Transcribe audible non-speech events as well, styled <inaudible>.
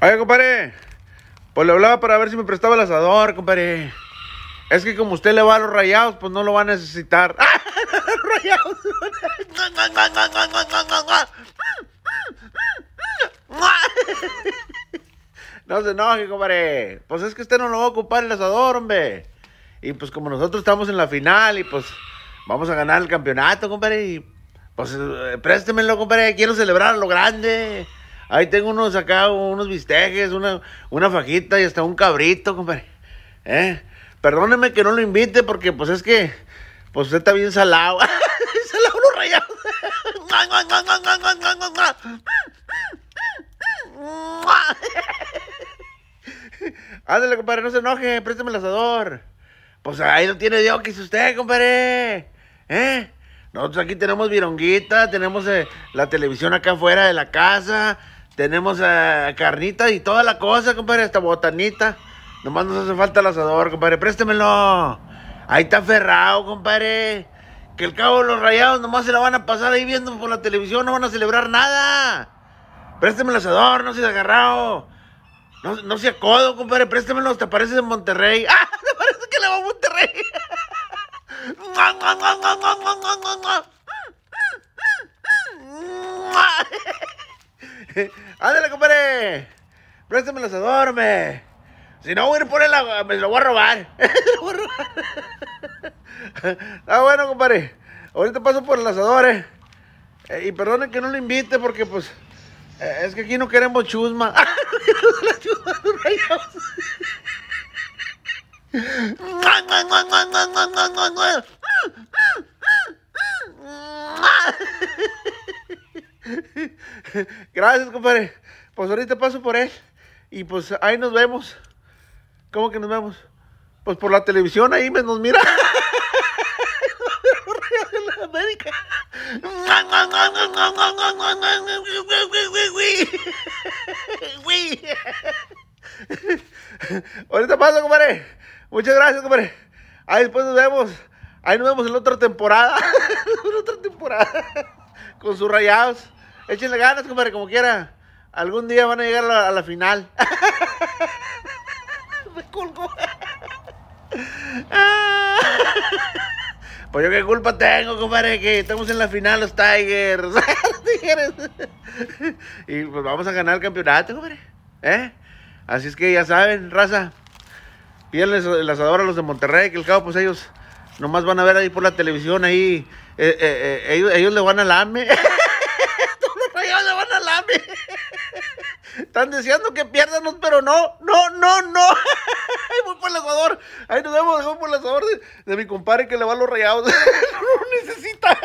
Oye, compadre. Pues le hablaba para ver si me prestaba el asador, compadre. Es que como usted le va a los rayados, pues no lo va a necesitar. ¡Ah! ¡Rayados! <laughs> No se enoje, compadre. Pues es que usted no lo va a ocupar el asador, hombre. Y pues como nosotros estamos en la final y pues vamos a ganar el campeonato, compadre. Y pues eh, préstemelo, compadre. Quiero celebrar lo grande. Ahí tengo unos acá, unos bistejes, una, fajita y hasta un cabrito, compadre. ¿Eh? Perdóneme que no lo invite porque pues es que pues usted está bien salado. <laughs> salado unos rayado. <laughs> Ándale, compadre, no se enoje, préstame el asador. Pues ahí lo tiene Dios que usted, compadre. ¿Eh? Nosotros aquí tenemos vironguita, tenemos eh, la televisión acá afuera de la casa, tenemos a eh, carnita y toda la cosa, compadre, esta botanita. Nomás nos hace falta el asador, compadre. Préstemelo. Ahí está ferrado, compadre. Que el cabo de los rayados nomás se la van a pasar ahí viendo por la televisión. No van a celebrar nada. Présteme el asador, no seas agarrado. No, no acodo, acodo, compadre. Préstemelo. Te parece en Monterrey. <laughs> ¡Ah! Te parece que le va a Monterrey. <laughs> ¡Mua, mua, mua, <laughs> Ándale, compadre. Préstame el asador, Si no voy a ir por él, me lo voy a robar. <laughs> lo voy a robar. ah, bueno, compadre. Ahorita paso por el asador, eh, y perdonen que no lo invite porque, pues, eh, es que aquí no queremos chusma. <laughs> la chusma <laughs> Gracias, compadre. Pues ahorita paso por él. Y pues ahí nos vemos. ¿Cómo que nos vemos? Pues por la televisión ahí me nos mira. <laughs> Ahorita paso, compadre. Muchas gracias, compadre. Ahí después nos vemos. Ahí nos vemos en la otra temporada. <laughs> en la otra temporada. Con sus rayados. Échenle ganas, compadre, como quiera. Algún día van a llegar a la, final. <laughs> Me Pues yo qué culpa tengo, compadre, que estamos en la final los Tigers. <laughs> y pues vamos a ganar el campeonato, compadre. ¿eh? Así es que ya saben, raza. él el asador a los de Monterrey, que el cabo, pues ellos nomás van a ver ahí por la televisión, ahí. Eh, eh, ellos, le van al AME. <laughs> Están deseando que pierdanos, pero no, no, no, no. <laughs> Ahí voy Ahí nos vemos, por el de, mi compadre que le va a los rayados. <laughs> no necesita.